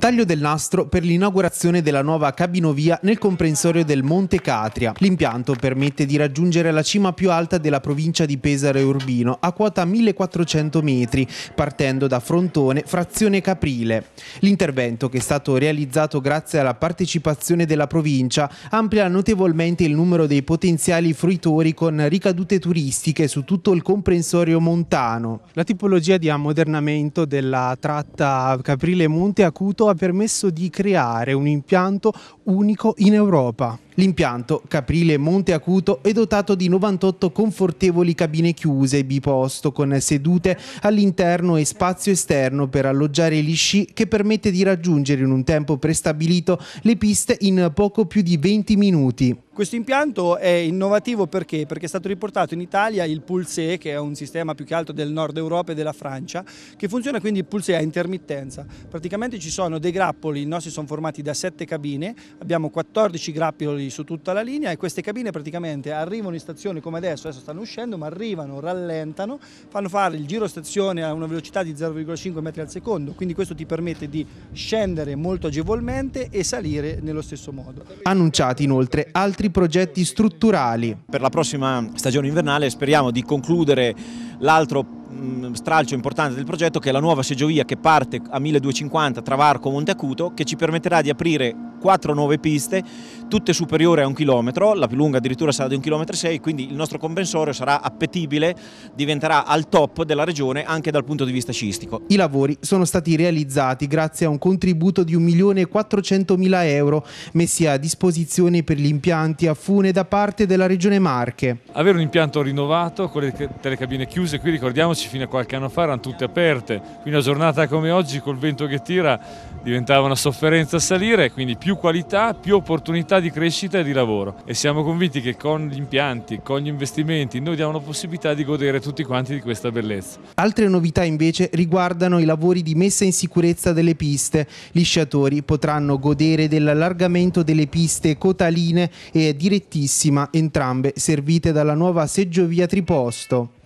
Taglio del nastro per l'inaugurazione della nuova cabinovia nel comprensorio del Monte Catria. L'impianto permette di raggiungere la cima più alta della provincia di Pesaro e Urbino, a quota 1400 metri, partendo da Frontone, frazione Caprile. L'intervento, che è stato realizzato grazie alla partecipazione della provincia, amplia notevolmente il numero dei potenziali fruitori con ricadute turistiche su tutto il comprensorio montano. La tipologia di ammodernamento della tratta Caprile-Monte Acuto ha permesso di creare un impianto unico in Europa. L'impianto, caprile monte acuto, è dotato di 98 confortevoli cabine chiuse biposto con sedute all'interno e spazio esterno per alloggiare gli sci che permette di raggiungere in un tempo prestabilito le piste in poco più di 20 minuti. Questo impianto è innovativo perché? perché? è stato riportato in Italia il Pulsé, che è un sistema più che altro del nord Europa e della Francia, che funziona quindi il Pulsé a intermittenza. Praticamente ci sono dei grappoli, i nostri sono formati da 7 cabine, abbiamo 14 grappoli moduli su tutta la linea e queste cabine praticamente arrivano in stazione come adesso, adesso stanno uscendo, ma arrivano, rallentano, fanno fare il giro stazione a una velocità di 0,5 metri al secondo, quindi questo ti permette di scendere molto agevolmente e salire nello stesso modo. Annunciati inoltre altri progetti strutturali. Per la prossima stagione invernale speriamo di concludere l'altro mm, stralcio importante del progetto che è la nuova seggiovia che parte a 1250 tra Varco e Acuto che ci permetterà di aprire quattro nuove piste tutte superiori a un chilometro la più lunga addirittura sarà di un chilometro e sei quindi il nostro comprensorio sarà appetibile diventerà al top della regione anche dal punto di vista scistico. i lavori sono stati realizzati grazie a un contributo di 1.400.000 euro messi a disposizione per gli impianti a fune da parte della regione Marche avere un impianto rinnovato con le telecabine chiuse chiuse, qui ricordiamoci fino a qualche anno fa erano tutte aperte, quindi una giornata come oggi col vento che tira diventava una sofferenza salire, quindi più qualità, più opportunità di crescita e di lavoro e siamo convinti che con gli impianti, con gli investimenti noi diamo la possibilità di godere tutti quanti di questa bellezza. Altre novità invece riguardano i lavori di messa in sicurezza delle piste, gli sciatori potranno godere dell'allargamento delle piste cotaline e direttissima entrambe servite dalla nuova seggiovia triposto.